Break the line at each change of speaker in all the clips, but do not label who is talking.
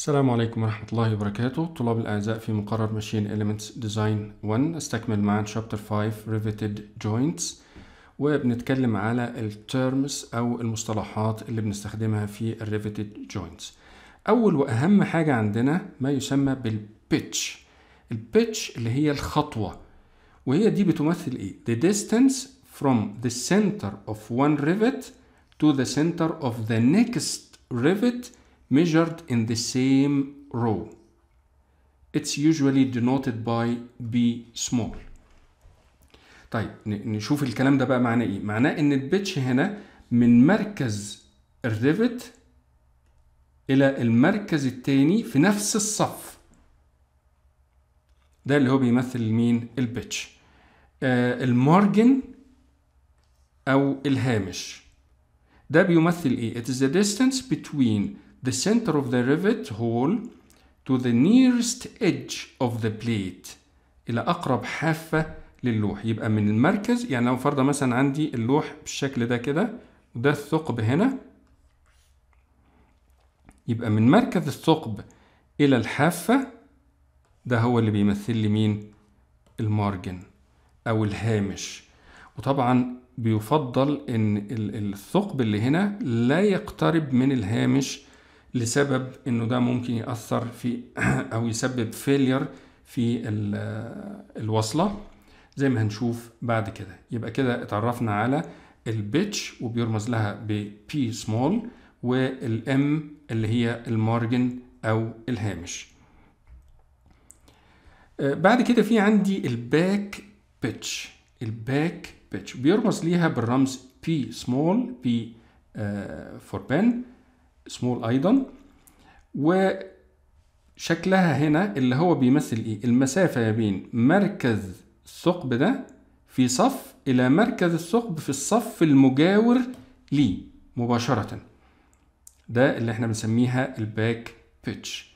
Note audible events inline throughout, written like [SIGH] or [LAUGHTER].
السلام عليكم ورحمة الله وبركاته طلاب الأعزاء في مقرر ماشين Elements Design 1 استكمل معاً Chapter 5 Riveted Joints وبنتكلم على الترمز أو المصطلحات اللي بنستخدمها في Riveted جوينتس أول وأهم حاجة عندنا ما يسمى بالبيتش البيتش اللي هي الخطوة وهي دي بتمثل إيه؟ The distance from the center of one rivet to the center of the next rivet measured in the same row. It's usually denoted by B small. طيب نشوف الكلام ده بقى معناه ايه معناه ان البيتش هنا من مركز الريفت الى المركز الثاني في نفس الصف ده اللي هو بيمثل مين البيتش آه المارجن او الهامش ده بيمثل ايه it is the distance between the center of the rivet hole to the nearest edge of the plate إلى أقرب حافة للوح يبقى من المركز يعني لو فرضا مثلا عندي اللوح بالشكل ده كده وده الثقب هنا يبقى من مركز الثقب إلى الحافة ده هو اللي بيمثل لي مين المارجن أو الهامش وطبعا بيفضل ان الثقب اللي هنا لا يقترب من الهامش لسبب انه ده ممكن ياثر في [CLEARS THROAT] او يسبب فيلير في الوصله زي ما هنشوف بعد كده يبقى كده اتعرفنا على البيتش وبيرمز لها ب P small والام اللي هي المارجن او الهامش آه، بعد كده في عندي الباك بيتش الباك بيتش بيرمز ليها بالرمز P small P آه، for pen سمول ايضا وشكلها هنا اللي هو بيمثل ايه المسافة بين مركز الثقب ده في صف الى مركز الثقب في الصف المجاور لي مباشرة ده اللي احنا بنسميها الباك بيتش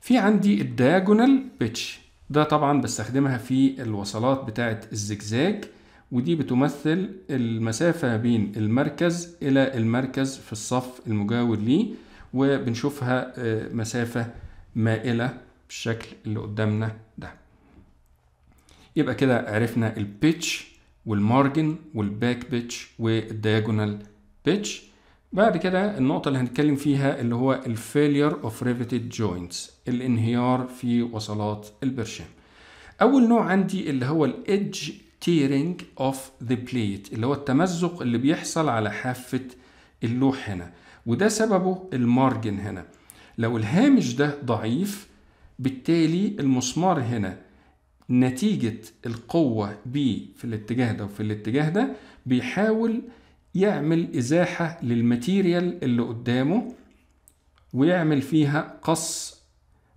في عندي الدايجونال بيتش ده طبعا بستخدمها في الوصلات بتاعت الزجزاج ودي بتمثل المسافة بين المركز إلى المركز في الصف المجاور ليه وبنشوفها آه، مسافة مائلة بالشكل اللي قدامنا ده يبقى كده عرفنا البيتش والمارجن والباك بيتش والدياجونال بيتش بعد كده النقطة اللي هنتكلم فيها اللي هو الفيلير اوف ريفتد جوينتس الانهيار في وصلات البرشام أول نوع عندي اللي هو الإدج tearing of the plate اللي هو التمزق اللي بيحصل على حافة اللوح هنا وده سببه المارجن هنا لو الهامش ده ضعيف بالتالي المسمار هنا نتيجة القوة B في الاتجاه ده وفي الاتجاه ده بيحاول يعمل إزاحة للماتيريال اللي قدامه ويعمل فيها قص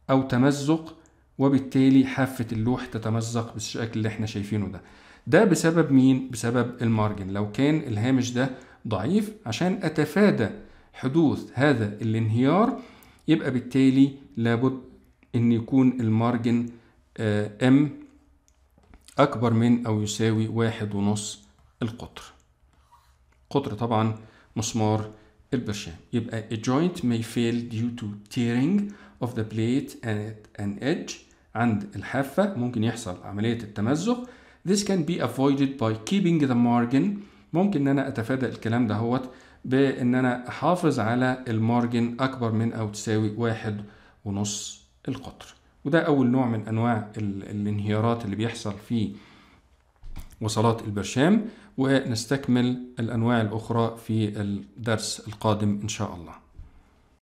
أو تمزق وبالتالي حافة اللوح تتمزق بالشكل اللي احنا شايفينه ده ده بسبب مين؟ بسبب المارجن لو كان الهامش ده ضعيف عشان أتفادى حدوث هذا الانهيار يبقى بالتالي لابد أن يكون المارجن ام آه، أكبر من أو يساوي واحد ونص القطر قطر طبعا مسمار البرشام يبقى a joint may fail due to tearing of the plate at an edge عند الحافة ممكن يحصل عملية التمزق This can be avoided by keeping the margin ممكن ان انا اتفادى الكلام هوت بان انا احافظ على المارجن اكبر من او تساوي واحد ونص القطر وده اول نوع من انواع الانهيارات اللي بيحصل في وصلات البرشام ونستكمل الانواع الاخرى في الدرس القادم ان شاء الله